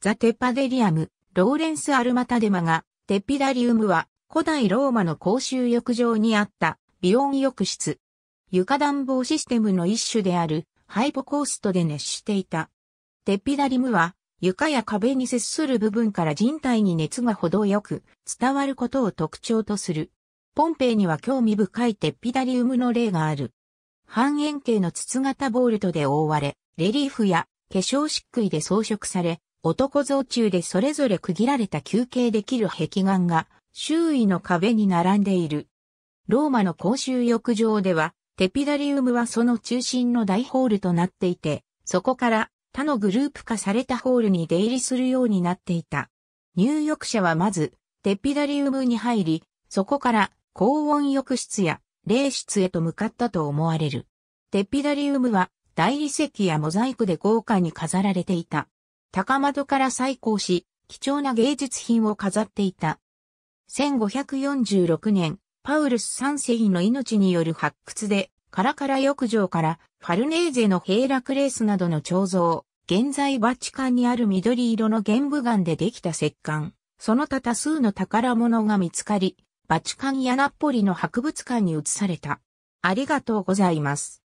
ザ・テッパデリアム、ローレンス・アルマタデマが、テッピダリウムは、古代ローマの公衆浴場にあった、美温浴室。床暖房システムの一種である、ハイポコーストで熱していた。テッピダリムは、床や壁に接する部分から人体に熱が程よく伝わることを特徴とする。ポンペイには興味深いテッピダリウムの例がある。半円形の筒型ボールトで覆われ、レリーフや化粧漆喰で装飾され、男像中でそれぞれ区切られた休憩できる壁眼が周囲の壁に並んでいる。ローマの公衆浴場ではテピダリウムはその中心の大ホールとなっていて、そこから他のグループ化されたホールに出入りするようになっていた。入浴者はまずテピダリウムに入り、そこから高温浴室や霊室へと向かったと思われる。テピダリウムは大理石やモザイクで豪華に飾られていた。高窓から再興し、貴重な芸術品を飾っていた。1546年、パウルス三世の命による発掘で、カラカラ浴場からファルネーゼのヘイラクレースなどの彫像、現在バチカンにある緑色の玄武岩でできた石棺、その他多数の宝物が見つかり、バチカンやナッポリの博物館に移された。ありがとうございます。